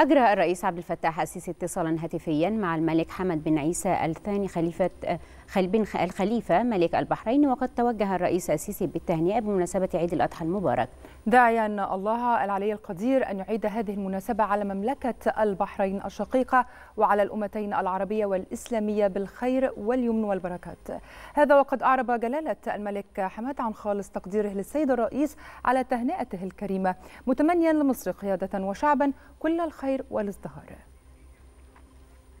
أجرى الرئيس عبد الفتاح السيسي اتصالا هاتفيا مع الملك حمد بن عيسى الثاني خليفة بن الخليفة ملك البحرين وقد توجه الرئيس السيسي بالتهنئة بمناسبة عيد الأضحى المبارك داعيا الله العلي القدير أن يعيد هذه المناسبة على مملكة البحرين الشقيقة وعلى الأمتين العربية والإسلامية بالخير واليمن والبركات هذا وقد أعرب جلالة الملك حماد عن خالص تقديره للسيد الرئيس على تهنئته الكريمة متمنيا لمصر قيادة وشعبا كل الخير والازدهار